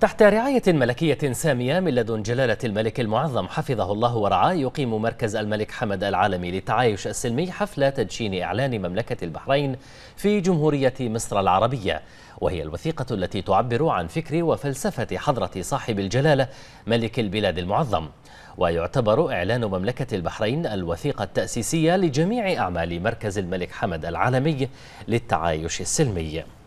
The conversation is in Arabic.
تحت رعاية ملكية سامية من لدن جلالة الملك المعظم حفظه الله ورعاه يقيم مركز الملك حمد العالمي للتعايش السلمي حفلة تدشين إعلان مملكة البحرين في جمهورية مصر العربية وهي الوثيقة التي تعبر عن فكر وفلسفة حضرة صاحب الجلالة ملك البلاد المعظم ويعتبر إعلان مملكة البحرين الوثيقة التأسيسية لجميع أعمال مركز الملك حمد العالمي للتعايش السلمي